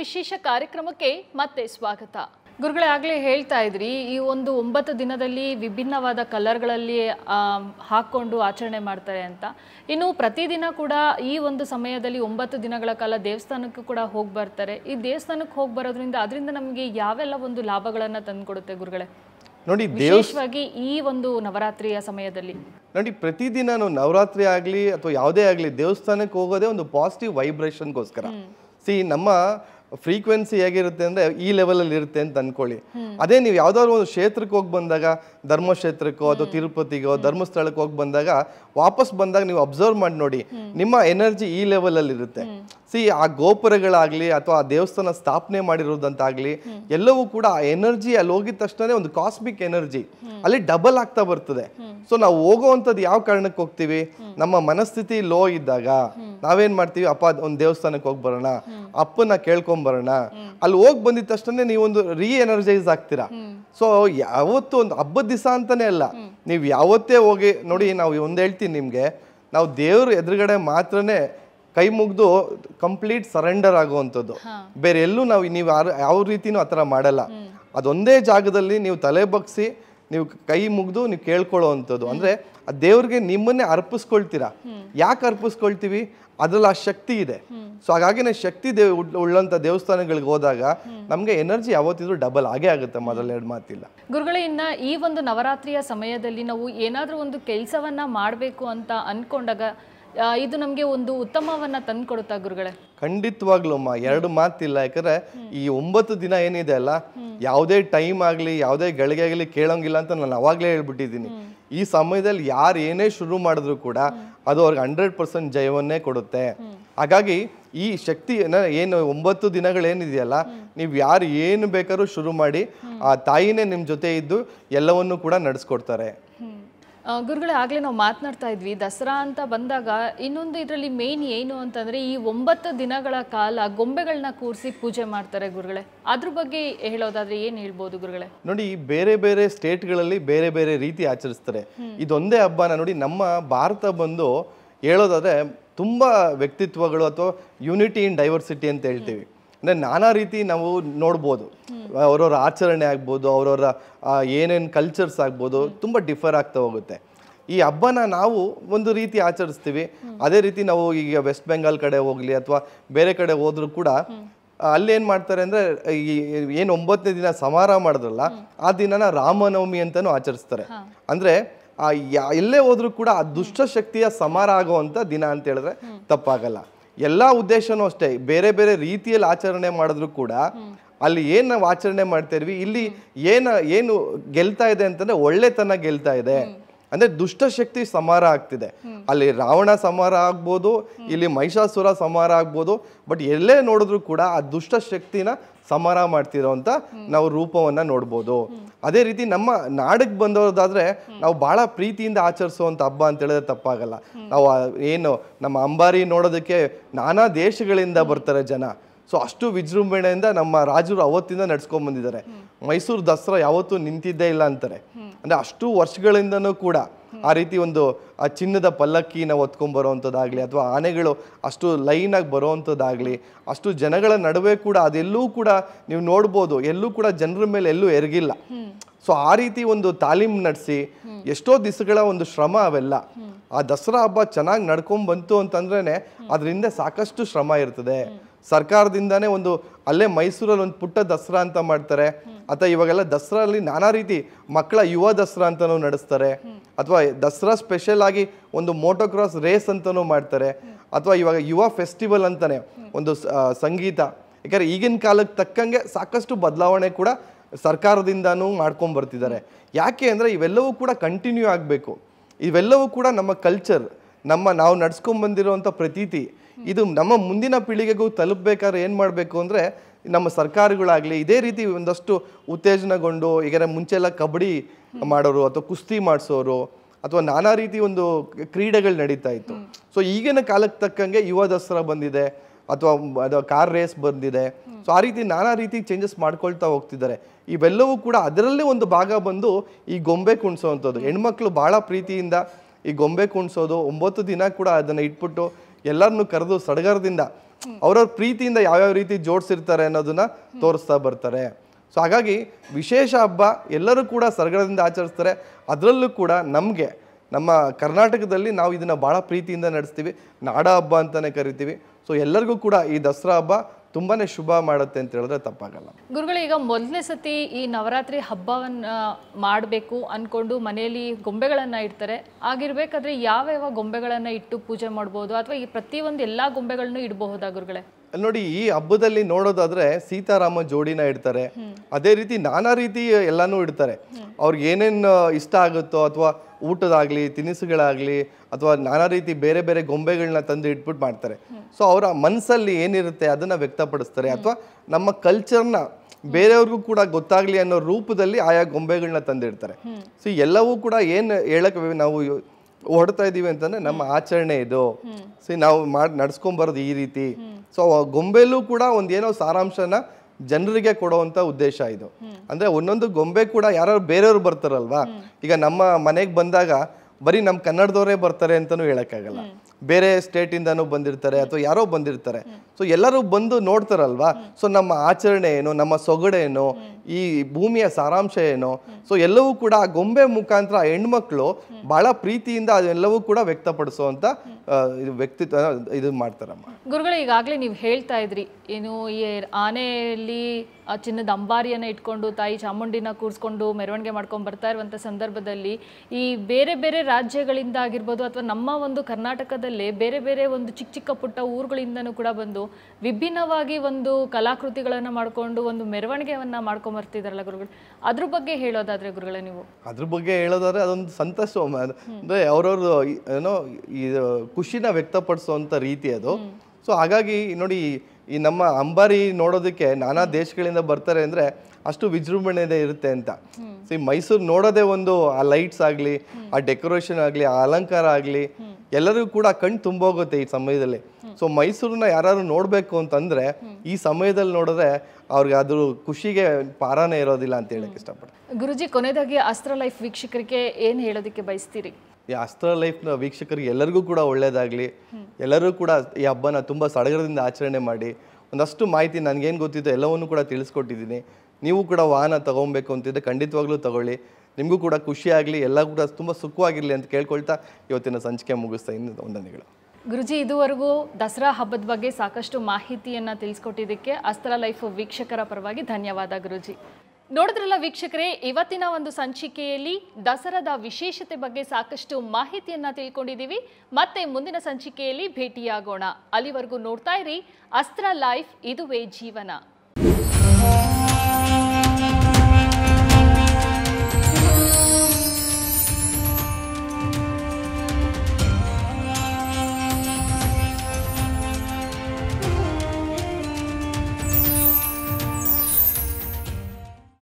ವಿಶೇಷ ಕಾರ್ಯಕ್ರಮಕ್ಕೆ ಮತ್ತೆ ಸ್ವಾಗತ ಗುರುಗಳೇ ಆಗಲೇ ಹೇಳ್ತಾ ಇದ್ರಿ ಈ ಒಂದು ಒಂಬತ್ತು ದಿನದಲ್ಲಿ ವಿಭಿನ್ನವಾದ ಕಲರ್ಗಳಲ್ಲಿ ಹಾಕ್ಕೊಂಡು ಆಚರಣೆ ಮಾಡ್ತಾರೆ ಅಂತ ಇನ್ನು ಪ್ರತಿದಿನ ಕೂಡ ಈ ಒಂದು ಸಮಯದಲ್ಲಿ ಒಂಬತ್ತು ದಿನಗಳ ಕಾಲ ದೇವಸ್ಥಾನಕ್ಕೂ ಕೂಡ ಹೋಗಿ ಬರ್ತಾರೆ ಈ ದೇವಸ್ಥಾನಕ್ಕೆ ಹೋಗಿ ಬರೋದ್ರಿಂದ ಅದರಿಂದ ನಮಗೆ ಯಾವೆಲ್ಲ ಒಂದು ಲಾಭಗಳನ್ನ ತಂದುಕೊಡುತ್ತೆ ಗುರುಗಳೇ ನೋಡಿ ವಿಶೇಷವಾಗಿ ಈ ಒಂದು ನವರಾತ್ರಿಯ ಸಮಯದಲ್ಲಿ ನೋಡಿ ಪ್ರತಿದಿನ ನವರಾತ್ರಿ ಆಗಲಿ ಅಥವಾ ಯಾವುದೇ ಆಗಲಿ ದೇವಸ್ಥಾನಕ್ಕೆ ಹೋಗೋದೇ ಒಂದು ಪಾಸಿಟಿವ್ ವೈಬ್ರೇಷನ್ಗೋಸ್ಕರ ಸಿ ನಮ್ಮ ಫ್ರೀಕ್ವೆನ್ಸಿ ಹೇಗಿರುತ್ತೆ ಅಂದರೆ ಈ ಲೆವೆಲಲ್ಲಿ ಇರುತ್ತೆ ಅಂತ ಅಂದ್ಕೊಳ್ಳಿ ಅದೇ ನೀವು ಯಾವುದಾದ್ರು ಒಂದು ಕ್ಷೇತ್ರಕ್ಕೆ ಹೋಗಿ ಬಂದಾಗ ಧರ್ಮಕ್ಷೇತ್ರಕ್ಕೋ ಅಥವಾ ತಿರುಪತಿಗೋ ಧರ್ಮಸ್ಥಳಕ್ಕೆ ಹೋಗಿ ಬಂದಾಗ ವಾಪಸ್ ಬಂದಾಗ ನೀವು ಅಬ್ಸರ್ವ್ ಮಾಡಿ ನೋಡಿ ನಿಮ್ಮ ಎನರ್ಜಿ ಈ ಲೆವೆಲಲ್ಲಿ ಇರುತ್ತೆ ಸಿ ಆ ಗೋಪುರಗಳಾಗಲಿ ಅಥವಾ ಆ ದೇವಸ್ಥಾನ ಸ್ಥಾಪನೆ ಮಾಡಿರೋದಂತಾಗಲಿ ಎಲ್ಲವೂ ಕೂಡ ಆ ಎನರ್ಜಿ ಅಲ್ಲಿ ಹೋಗಿದ ತಕ್ಷಣವೇ ಒಂದು ಕಾಸ್ಮಿಕ್ ಎನರ್ಜಿ ಅಲ್ಲಿ ಡಬಲ್ ಆಗ್ತಾ ಬರ್ತದೆ ಸೊ ನಾವು ಹೋಗೋವಂಥದ್ದು ಯಾವ ಕಾರಣಕ್ಕೆ ಹೋಗ್ತೀವಿ ನಮ್ಮ ಮನಸ್ಥಿತಿ ಲೋ ಇದ್ದಾಗ ನಾವೇನ್ ಮಾಡ್ತೀವಿ ಅಪ್ಪ ಒಂದು ದೇವಸ್ಥಾನಕ್ಕೆ ಹೋಗಿ ಬರೋಣ ಅಪ್ಪನ ಕೇಳ್ಕೊಂಬರೋಣ ಅಲ್ಲಿ ಹೋಗಿ ಬಂದಿದ ತಕ್ಷಣ ನೀವೊಂದು ರೀ ಎನರ್ಜೈಸ್ ಆಗ್ತೀರಾ ಸೊ ಯಾವತ್ತು ಒಂದು ಹಬ್ಬದ ದಿವಸ ಅಂತಾನೆ ಅಲ್ಲ ನೀವು ಯಾವತ್ತೇ ಹೋಗಿ ನೋಡಿ ನಾವು ಒಂದು ಹೇಳ್ತೀನಿ ನಿಮಗೆ ನಾವು ದೇವ್ರ ಎದುರುಗಡೆ ಮಾತ್ರನೇ ಕೈ ಮುಗಿದು ಕಂಪ್ಲೀಟ್ ಸರೆಂಡರ್ ಆಗುವಂಥದ್ದು ಬೇರೆ ಎಲ್ಲೂ ನಾವು ನೀವು ಯಾವ ರೀತಿನೂ ಆ ಥರ ಮಾಡಲ್ಲ ಅದೊಂದೇ ಜಾಗದಲ್ಲಿ ನೀವು ತಲೆ ಬಗ್ಸಿ ನೀವು ಕೈ ಮುಗಿದು ನೀವು ಕೇಳ್ಕೊಳ್ಳೋ ಅಂಥದ್ದು ಅಂದರೆ ಆ ದೇವ್ರಿಗೆ ನಿಮ್ಮನ್ನೇ ಅರ್ಪಿಸ್ಕೊಳ್ತೀರಾ ಯಾಕೆ ಅರ್ಪಿಸ್ಕೊಳ್ತೀವಿ ಅದರಲ್ಲಿ ಆ ಶಕ್ತಿ ಇದೆ ಸೊ ಹಾಗಾಗಿನೇ ಶಕ್ತಿ ದೇವ್ ಉಳ್ಳಂಥ ದೇವಸ್ಥಾನಗಳಿಗೆ ಹೋದಾಗ ನಮಗೆ ಎನರ್ಜಿ ಯಾವತ್ತಿದ್ರೂ ಡಬಲ್ ಆಗೇ ಆಗುತ್ತೆ ಮೊದಲ ಎರಡು ಮಾತಿಲ್ಲ ಗುರುಗಳೇ ಇನ್ನ ಈ ಒಂದು ನವರಾತ್ರಿಯ ಸಮಯದಲ್ಲಿ ನಾವು ಏನಾದರೂ ಒಂದು ಕೆಲಸವನ್ನು ಮಾಡಬೇಕು ಅಂತ ಅನ್ಕೊಂಡಾಗ ಇದು ನಮಗೆ ಒಂದು ಉತ್ತಮವನ್ನ ತಂದ್ಕೊಡುತ್ತ ಗುರುಗಳೇ ಖಂಡಿತವಾಗ್ಲೂಮ್ಮ ಎರಡು ಮಾತಿಲ್ಲ ಯಾಕಂದ್ರೆ ಈ ಒಂಬತ್ತು ದಿನ ಏನಿದೆ ಅಲ್ಲ ಯಾವುದೇ ಟೈಮ್ ಆಗಲಿ ಯಾವುದೇ ಗಳಿಗೆ ಆಗಲಿ ಕೇಳೋಂಗಿಲ್ಲ ಅಂತ ನಾನು ಅವಾಗಲೇ ಹೇಳ್ಬಿಟ್ಟಿದ್ದೀನಿ ಈ ಸಮಯದಲ್ಲಿ ಯಾರು ಏನೇ ಶುರು ಮಾಡಿದ್ರು ಕೂಡ ಅದು ಅವ್ರಿಗೆ ಹಂಡ್ರೆಡ್ ಪರ್ಸೆಂಟ್ ಜಯವನ್ನೇ ಕೊಡುತ್ತೆ ಹಾಗಾಗಿ ಈ ಶಕ್ತಿ ಏನು ಒಂಬತ್ತು ದಿನಗಳೇನಿದೆಯಲ್ಲ ನೀವು ಯಾರು ಏನು ಬೇಕಾದ್ರೂ ಶುರು ಮಾಡಿ ಆ ತಾಯಿನೇ ನಿಮ್ಮ ಜೊತೆ ಇದ್ದು ಎಲ್ಲವನ್ನೂ ಕೂಡ ನಡೆಸ್ಕೊಡ್ತಾರೆ ಗುರುಗಳೇ ಆಗಲೇ ನಾವು ಮಾತನಾಡ್ತಾ ಇದ್ವಿ ದಸರಾ ಅಂತ ಬಂದಾಗ ಇನ್ನೊಂದು ಇದರಲ್ಲಿ ಮೇನ್ ಏನು ಅಂತಂದರೆ ಈ ಒಂಬತ್ತು ದಿನಗಳ ಕಾಲ ಗೊಂಬೆಗಳನ್ನ ಕೂರಿಸಿ ಪೂಜೆ ಮಾಡ್ತಾರೆ ಗುರುಗಳೇ ಅದ್ರ ಬಗ್ಗೆ ಹೇಳೋದಾದ್ರೆ ಏನು ಹೇಳ್ಬೋದು ಗುರುಗಳೇ ನೋಡಿ ಬೇರೆ ಬೇರೆ ಸ್ಟೇಟ್ಗಳಲ್ಲಿ ಬೇರೆ ಬೇರೆ ರೀತಿ ಆಚರಿಸ್ತಾರೆ ಇದೊಂದೇ ಹಬ್ಬನ ನೋಡಿ ನಮ್ಮ ಭಾರತ ಬಂದು ಹೇಳೋದಾದ್ರೆ ತುಂಬ ವ್ಯಕ್ತಿತ್ವಗಳು ಅಥವಾ ಯೂನಿಟಿ ಇನ್ ಡೈವರ್ಸಿಟಿ ಅಂತ ಹೇಳ್ತೀವಿ ಅಂದರೆ ನಾನಾ ರೀತಿ ನಾವು ನೋಡ್ಬೋದು ಅವರವರ ಆಚರಣೆ ಆಗ್ಬೋದು ಅವರವರ ಏನೇನು ಕಲ್ಚರ್ಸ್ ಆಗ್ಬೋದು ತುಂಬ ಡಿಫರ್ ಆಗ್ತಾ ಹೋಗುತ್ತೆ ಈ ಹಬ್ಬನ ನಾವು ಒಂದು ರೀತಿ ಆಚರಿಸ್ತೀವಿ ಅದೇ ರೀತಿ ನಾವು ಈಗ ವೆಸ್ಟ್ ಬೆಂಗಾಲ್ ಕಡೆ ಹೋಗಲಿ ಅಥವಾ ಬೇರೆ ಕಡೆ ಹೋದರೂ ಕೂಡ ಅಲ್ಲೇನು ಮಾಡ್ತಾರೆ ಅಂದರೆ ಈ ಏನು ಒಂಬತ್ತನೇ ದಿನ ಸಮಾರ ಮಾಡಿದ್ರಲ್ಲ ಆ ದಿನನ ರಾಮನವಮಿ ಅಂತಲೂ ಆಚರಿಸ್ತಾರೆ ಅಂದರೆ ಆ ಎಲ್ಲೇ ಹೋದರೂ ಕೂಡ ಆ ದುಷ್ಟಶಕ್ತಿಯ ಸಮಾರ ಆಗುವಂಥ ದಿನ ಅಂತ ಹೇಳಿದ್ರೆ ತಪ್ಪಾಗಲ್ಲ ಎಲ್ಲ ಉದ್ದೇಶನೂ ಅಷ್ಟೇ ಬೇರೆ ಬೇರೆ ರೀತಿಯಲ್ಲಿ ಆಚರಣೆ ಮಾಡಿದ್ರು ಕೂಡ ಅಲ್ಲಿ ಏನು ನಾವು ಆಚರಣೆ ಮಾಡ್ತಾ ಇದ್ವಿ ಇಲ್ಲಿ ಏನು ಏನು ಗೆಲ್ತಾ ಇದೆ ಅಂತಂದ್ರೆ ಒಳ್ಳೆತನ ಗೆಲ್ತಾ ಇದೆ ಅಂದ್ರೆ ದುಷ್ಟಶಕ್ತಿ ಸಮಾರ ಆಗ್ತಿದೆ ಅಲ್ಲಿ ರಾವಣ ಸಮಾರ ಆಗ್ಬೋದು ಇಲ್ಲಿ ಮಹಿಷಾಸುರ ಸಮಾರ ಆಗ್ಬೋದು ಬಟ್ ಎಲ್ಲೇ ನೋಡಿದ್ರು ಕೂಡ ಆ ದುಷ್ಟಶಕ್ತಿನ ಸಮಾರ ಮಾಡ್ತಿರೋ ಅಂತ ನಾವು ರೂಪವನ್ನ ನೋಡ್ಬೋದು ಅದೇ ರೀತಿ ನಮ್ಮ ನಾಡಕ್ಕೆ ಬಂದವ್ರದಾದ್ರೆ ನಾವು ಬಹಳ ಪ್ರೀತಿಯಿಂದ ಆಚರಿಸುವಂತ ಹಬ್ಬ ಅಂತ ಹೇಳಿದ್ರೆ ತಪ್ಪಾಗಲ್ಲ ನಾವು ಏನು ನಮ್ಮ ಅಂಬಾರಿ ನೋಡೋದಕ್ಕೆ ನಾನಾ ದೇಶಗಳಿಂದ ಬರ್ತಾರೆ ಜನ ಸೊ ಅಷ್ಟು ವಿಜೃಂಭಣೆಯಿಂದ ನಮ್ಮ ರಾಜರು ಅವತ್ತಿಂದ ನಡ್ಸ್ಕೊಂಡ್ ಬಂದಿದ್ದಾರೆ ಮೈಸೂರು ದಸರಾ ಯಾವತ್ತೂ ನಿಂತಿದ್ದೇ ಇಲ್ಲ ಅಂತಾರೆ ಅಂದರೆ ಅಷ್ಟು ವರ್ಷಗಳಿಂದನೂ ಕೂಡ ಆ ರೀತಿ ಒಂದು ಆ ಚಿನ್ನದ ಪಲ್ಲಕ್ಕಿನ ಹೊತ್ಕೊಂಡ್ಬರೋವಂಥದ್ದಾಗಲಿ ಅಥವಾ ಆನೆಗಳು ಅಷ್ಟು ಲೈನಾಗಿ ಬರೋವಂಥದ್ದಾಗಲಿ ಅಷ್ಟು ಜನಗಳ ನಡುವೆ ಕೂಡ ಅದೆಲ್ಲೂ ಕೂಡ ನೀವು ನೋಡ್ಬೋದು ಎಲ್ಲೂ ಕೂಡ ಜನರ ಮೇಲೆ ಎಲ್ಲೂ ಎರಗಿಲ್ಲ ಸೊ ಆ ರೀತಿ ಒಂದು ತಾಲೀಮ್ ನಡೆಸಿ ಎಷ್ಟೋ ದಿವಸಗಳ ಒಂದು ಶ್ರಮ ಅವೆಲ್ಲ ಆ ದಸರಾ ಹಬ್ಬ ಚೆನ್ನಾಗಿ ನಡ್ಕೊಂಡ್ ಬಂತು ಅದರಿಂದ ಸಾಕಷ್ಟು ಶ್ರಮ ಇರ್ತದೆ ಸರ್ಕಾರದಿಂದನೇ ಒಂದು ಅಲ್ಲೇ ಮೈಸೂರಲ್ಲಿ ಒಂದು ಪುಟ್ಟ ದಸರಾ ಅಂತ ಮಾಡ್ತಾರೆ ಅಥವಾ ಇವಾಗೆಲ್ಲ ಅಲ್ಲಿ ನಾನಾ ರೀತಿ ಮಕ್ಕಳ ಯುವ ದಸರಾ ಅಂತಲೂ ನಡೆಸ್ತಾರೆ ಅಥವಾ ದಸರಾ ಸ್ಪೆಷಲ್ ಆಗಿ ಒಂದು ಮೋಟೋಕ್ರಾಸ್ ರೇಸ್ ಅಂತಲೂ ಮಾಡ್ತಾರೆ ಅಥವಾ ಇವಾಗ ಯುವ ಫೆಸ್ಟಿವಲ್ ಅಂತಾನೆ ಒಂದು ಸಂಗೀತ ಯಾಕಂದ್ರೆ ಈಗಿನ ಕಾಲಕ್ಕೆ ತಕ್ಕಂಗೆ ಸಾಕಷ್ಟು ಬದಲಾವಣೆ ಕೂಡ ಸರ್ಕಾರದಿಂದನೂ ಮಾಡ್ಕೊಂಡು ಬರ್ತಿದ್ದಾರೆ ಯಾಕೆ ಅಂದರೆ ಇವೆಲ್ಲವೂ ಕೂಡ ಕಂಟಿನ್ಯೂ ಆಗಬೇಕು ಇವೆಲ್ಲವೂ ಕೂಡ ನಮ್ಮ ಕಲ್ಚರ್ ನಮ್ಮ ನಾವು ಬಂದಿರುವಂತ ಪ್ರತೀತಿ ಇದು ನಮ್ಮ ಮುಂದಿನ ಪೀಳಿಗೆಗೂ ತಲುಪಬೇಕಾದ್ರೆ ಏನು ಮಾಡಬೇಕು ಅಂದರೆ ನಮ್ಮ ಸರ್ಕಾರಗಳಾಗಲಿ ಇದೇ ರೀತಿ ಒಂದಷ್ಟು ಉತ್ತೇಜನಗೊಂಡು ಈಗ ಮುಂಚೆಲ್ಲ ಕಬಡ್ಡಿ ಮಾಡೋರು ಅಥವಾ ಕುಸ್ತಿ ಮಾಡಿಸೋರು ಅಥವಾ ನಾನಾ ರೀತಿ ಒಂದು ಕ್ರೀಡೆಗಳು ನಡೀತಾ ಇತ್ತು ಸೊ ಈಗಿನ ಕಾಲಕ್ಕೆ ತಕ್ಕಂಗೆ ಯುವ ದಸರಾ ಬಂದಿದೆ ಅಥವಾ ಅದು ಕಾರ್ ರೇಸ್ ಬಂದಿದೆ ಸೊ ಆ ರೀತಿ ನಾನಾ ರೀತಿ ಚೇಂಜಸ್ ಮಾಡ್ಕೊಳ್ತಾ ಹೋಗ್ತಿದ್ದಾರೆ ಇವೆಲ್ಲವೂ ಕೂಡ ಅದರಲ್ಲೇ ಒಂದು ಭಾಗ ಬಂದು ಈ ಗೊಂಬೆ ಅಂಥದ್ದು ಹೆಣ್ಮಕ್ಳು ಭಾಳ ಪ್ರೀತಿಯಿಂದ ಈ ಗೊಂಬೆ ಕುಣಿಸೋದು ಒಂಬತ್ತು ದಿನ ಕೂಡ ಅದನ್ನು ಇಟ್ಬಿಟ್ಟು ಎಲ್ಲರನ್ನು ಕರೆದು ಸಡಗರದಿಂದ ಅವ್ರವ್ರ ಪ್ರೀತಿಯಿಂದ ಯಾವ್ಯಾವ ರೀತಿ ಜೋಡಿಸಿರ್ತಾರೆ ಅನ್ನೋದನ್ನ ತೋರಿಸ್ತಾ ಬರ್ತಾರೆ ಸೊ ಹಾಗಾಗಿ ವಿಶೇಷ ಹಬ್ಬ ಎಲ್ಲರೂ ಕೂಡ ಸರ್ಗಳದಿಂದ ಆಚರಿಸ್ತಾರೆ ಅದರಲ್ಲೂ ಕೂಡ ನಮಗೆ ನಮ್ಮ ಕರ್ನಾಟಕದಲ್ಲಿ ನಾವು ಇದನ್ನು ಭಾಳ ಪ್ರೀತಿಯಿಂದ ನಡೆಸ್ತೀವಿ ನಾಡ ಹಬ್ಬ ಅಂತಲೇ ಕರಿತೀವಿ ಸೊ ಎಲ್ಲರಿಗೂ ಕೂಡ ಈ ದಸರಾ ಹಬ್ಬ ತುಂಬಾನೇ ಶುಭ ಮಾಡುತ್ತೆ ಅಂತ ಹೇಳಿದ್ರೆ ತಪ್ಪಾಗಲ್ಲ ಗುರುಗಳು ಈಗ ಮೊದಲನೇ ಸತಿ ಈ ನವರಾತ್ರಿ ಹಬ್ಬವನ್ನ ಮಾಡಬೇಕು ಅನ್ಕೊಂಡು ಮನೆಯಲ್ಲಿ ಗೊಂಬೆಗಳನ್ನ ಇಡ್ತಾರೆ ಆಗಿರ್ಬೇಕಾದ್ರೆ ಯಾವ ಯಾವ ಗೊಂಬೆಗಳನ್ನ ಇಟ್ಟು ಪೂಜೆ ಮಾಡಬಹುದು ಅಥವಾ ಈ ಪ್ರತಿ ಒಂದು ಎಲ್ಲ ಗೊಂಬೆಗಳನ್ನು ಇಡಬಹುದಾ ಗುರುಗಳೇ ನೋಡಿ ಈ ಹಬ್ಬದಲ್ಲಿ ನೋಡೋದಾದ್ರೆ ಸೀತಾರಾಮ ಜೋಡಿನ ಇಡ್ತಾರೆ ಅದೇ ರೀತಿ ನಾನಾ ರೀತಿ ಎಲ್ಲಾನು ಇಡ್ತಾರೆ ಅವ್ರಿಗೆ ಏನೇನು ಇಷ್ಟ ಆಗುತ್ತೋ ಅಥವಾ ಊಟದಾಗ್ಲಿ ತಿನಿಸುಗಳಾಗ್ಲಿ ಅಥವಾ ನಾನಾ ರೀತಿ ಬೇರೆ ಬೇರೆ ಗೊಂಬೆಗಳನ್ನ ತಂದು ಇಟ್ಬಿಟ್ಟು ಮಾಡ್ತಾರೆ ಸೊ ಅವರ ಮನಸ್ಸಲ್ಲಿ ಏನಿರುತ್ತೆ ಅದನ್ನು ವ್ಯಕ್ತಪಡಿಸ್ತಾರೆ ಅಥವಾ ನಮ್ಮ ಕಲ್ಚರ್ನ ಬೇರೆಯವ್ರಿಗೂ ಕೂಡ ಗೊತ್ತಾಗಲಿ ಅನ್ನೋ ರೂಪದಲ್ಲಿ ಆಯಾ ಗೊಂಬೆಗಳನ್ನ ತಂದಿಡ್ತಾರೆ ಸೊ ಎಲ್ಲವೂ ಕೂಡ ಏನು ಹೇಳಕ್ಕೆ ನಾವು ಹೊಡ್ತಾ ಇದ್ದೀವಿ ಅಂತಂದ್ರೆ ನಮ್ಮ ಆಚರಣೆ ಇದು ಸೊ ನಾವು ಮಾಡಿ ನಡ್ಸ್ಕೊಂಬರೋದು ಈ ರೀತಿ ಸೊ ಗೊಂಬೆಲೂ ಕೂಡ ಒಂದೇನೋ ಸಾರಾಂಶನ ಜನರಿಗೆ ಕೊಡುವಂತ ಉದ್ದೇಶ ಇದು ಅಂದ್ರೆ ಒಂದೊಂದು ಗೊಂಬೆ ಕೂಡ ಯಾರು ಬೇರೆಯವ್ರು ಬರ್ತಾರಲ್ವಾ ಈಗ ನಮ್ಮ ಮನೆಗೆ ಬಂದಾಗ ಬರೀ ನಮ್ಮ ಕನ್ನಡದವರೇ ಬರ್ತಾರೆ ಅಂತಲೂ ಹೇಳೋಕ್ಕಾಗಲ್ಲ ಬೇರೆ ಸ್ಟೇಟಿಂದನೂ ಬಂದಿರ್ತಾರೆ ಅಥವಾ ಯಾರೋ ಬಂದಿರ್ತಾರೆ ಸೊ ಎಲ್ಲರೂ ಬಂದು ನೋಡ್ತಾರಲ್ವಾ ಸೊ ನಮ್ಮ ಆಚರಣೆ ಏನು ನಮ್ಮ ಸೊಗಡೇನು ಈ ಭೂಮಿಯ ಸಾರಾಂಶ ಏನು ಸೊ ಎಲ್ಲವೂ ಕೂಡ ಆ ಗೊಂಬೆ ಮುಖಾಂತರ ಹೆಣ್ಮಕ್ಳು ಬಹಳ ಪ್ರೀತಿಯಿಂದ ಅದೆಲ್ಲವೂ ಕೂಡ ವ್ಯಕ್ತಪಡಿಸುವಂತ ಇದು ವ್ಯಕ್ತಿತ್ವ ಇದು ಮಾಡ್ತಾರಮ್ಮ ಗುರುಗಳು ಈಗಾಗಲೇ ನೀವು ಹೇಳ್ತಾ ಇದ್ರಿ ಏನು ಈ ಆನೆಯಲ್ಲಿ ಆ ಚಿನ್ನದ ಅಂಬಾರಿಯನ್ನು ಇಟ್ಕೊಂಡು ತಾಯಿ ಚಾಮುಂಡಿನ ಕೂರಿಸ್ಕೊಂಡು ಮೆರವಣಿಗೆ ಮಾಡ್ಕೊಂಡು ಬರ್ತಾ ಇರುವಂಥ ಸಂದರ್ಭದಲ್ಲಿ ಈ ಬೇರೆ ಬೇರೆ ರಾಜ್ಯಗಳಿಂದ ಆಗಿರ್ಬೋದು ಅಥವಾ ನಮ್ಮ ಒಂದು ಕರ್ನಾಟಕದಲ್ಲೇ ಬೇರೆ ಬೇರೆ ಒಂದು ಚಿಕ್ಕ ಚಿಕ್ಕ ಪುಟ್ಟ ಊರುಗಳಿಂದನೂ ಕೂಡ ಬಂದು ವಿಭಿನ್ನವಾಗಿ ಒಂದು ಕಲಾಕೃತಿಗಳನ್ನು ಮಾಡ್ಕೊಂಡು ಒಂದು ಮೆರವಣಿಗೆಯನ್ನು ಬರ್ತಿದಾರಲ್ಲ ಗುರುಗಳು ಅದ್ರ ಬಗ್ಗೆ ಹೇಳೋದಾದ್ರೆ ಗುರುಗಳೇ ನೀವು ಅದ್ರ ಬಗ್ಗೆ ಹೇಳೋದಾದ್ರೆ ಅದೊಂದು ಸಂತಸ ಅಂದರೆ ಅವ್ರವ್ರ ಏನೋ ಈ ಖುಷಿನ ವ್ಯಕ್ತಪಡಿಸುವಂತ ರೀತಿ ಅದು ಸೊ ಹಾಗಾಗಿ ನೋಡಿ ಈ ನಮ್ಮ ಅಂಬಾರಿ ನೋಡೋದಕ್ಕೆ ನಾನಾ ದೇಶಗಳಿಂದ ಬರ್ತಾರೆ ಅಂದ್ರೆ ಅಷ್ಟು ವಿಜೃಂಭಣೆ ಇರುತ್ತೆ ಅಂತ ಸೊ ಈ ಮೈಸೂರು ನೋಡೋದೇ ಒಂದು ಆ ಲೈಟ್ಸ್ ಆಗಲಿ ಆ ಡೆಕೋರೇಷನ್ ಆಗಲಿ ಆ ಅಲಂಕಾರ ಆಗಲಿ ಎಲ್ಲರಿಗೂ ಕೂಡ ಕಣ್ಣು ತುಂಬೋಗುತ್ತೆ ಈ ಸಮಯದಲ್ಲಿ ಸೊ ಮೈಸೂರನ್ನ ಯಾರು ನೋಡಬೇಕು ಅಂತಂದ್ರೆ ಈ ಸಮಯದಲ್ಲಿ ನೋಡಿದ್ರೆ ಅವ್ರಿಗೆ ಅದ್ರ ಖುಷಿಗೆ ಪಾರಾನೇ ಇರೋದಿಲ್ಲ ಅಂತ ಹೇಳಕ್ಕೆ ಇಷ್ಟಪಡ್ತೀನಿ ಗುರುಜಿ ಕೊನೆಯದಾಗಿ ಅಸ್ತ್ರ ಲೈಫ್ ವೀಕ್ಷಕರಿಗೆ ಏನ್ ಹೇಳೋದಕ್ಕೆ ಬಯಸ್ತೀರಿ ಈ ಅಸ್ತ್ರ ಲೈಫ್ನ ವೀಕ್ಷಕರಿಗೆ ಎಲ್ಲರಿಗೂ ಕೂಡ ಒಳ್ಳೇದಾಗ್ಲಿ ಎಲ್ಲರೂ ಕೂಡ ಈ ಹಬ್ಬನ ತುಂಬಾ ಸಡಗರದಿಂದ ಆಚರಣೆ ಮಾಡಿ ಒಂದಷ್ಟು ಮಾಹಿತಿ ನನಗೇನು ಗೊತ್ತಿದೆ ಎಲ್ಲವನ್ನೂ ಕೂಡ ತಿಳಿಸ್ಕೊಟ್ಟಿದ್ದೀನಿ ನೀವು ಕೂಡ ವಾಹನ ತಗೊಬೇಕು ಅಂತಿದ್ರೆ ಖಂಡಿತವಾಗ್ಲೂ ತಗೊಳ್ಳಿ ನಿಮಗೂ ಕೂಡ ಖುಷಿಯಾಗಲಿ ಎಲ್ಲ ಕೂಡ ತುಂಬ ಸುಖವಾಗಿರಲಿ ಅಂತ ಕೇಳ್ಕೊಳ್ತಾ ಇವತ್ತಿನ ಸಂಚಿಕೆ ಮುಗಿಸ್ತಾ ಇನ್ನು ವಂದನೆಗಳು ಗುರುಜಿ ಇದುವರೆಗೂ ದಸರಾ ಹಬ್ಬದ ಬಗ್ಗೆ ಸಾಕಷ್ಟು ಮಾಹಿತಿಯನ್ನು ತಿಳಿಸ್ಕೊಟ್ಟಿದ್ದಕ್ಕೆ ಅಸ್ತ್ರ ಲೈಫ್ ವೀಕ್ಷಕರ ಪರವಾಗಿ ಧನ್ಯವಾದ ಗುರುಜಿ ನೋಡಿದ್ರಲ್ಲ ವೀಕ್ಷಕರೇ ಇವತ್ತಿನ ಒಂದು ಸಂಚಿಕೆಯಲ್ಲಿ ದಸರಾದ ವಿಶೇಷತೆ ಬಗ್ಗೆ ಸಾಕಷ್ಟು ಮಾಹಿತಿಯನ್ನು ತಿಳ್ಕೊಂಡಿದ್ದೀವಿ ಮತ್ತೆ ಮುಂದಿನ ಸಂಚಿಕೆಯಲ್ಲಿ ಭೇಟಿಯಾಗೋಣ ಅಲ್ಲಿವರೆಗೂ ನೋಡ್ತಾ ಇರಿ ಅಸ್ತ್ರ ಲೈಫ್ ಇದುವೇ ಜೀವನ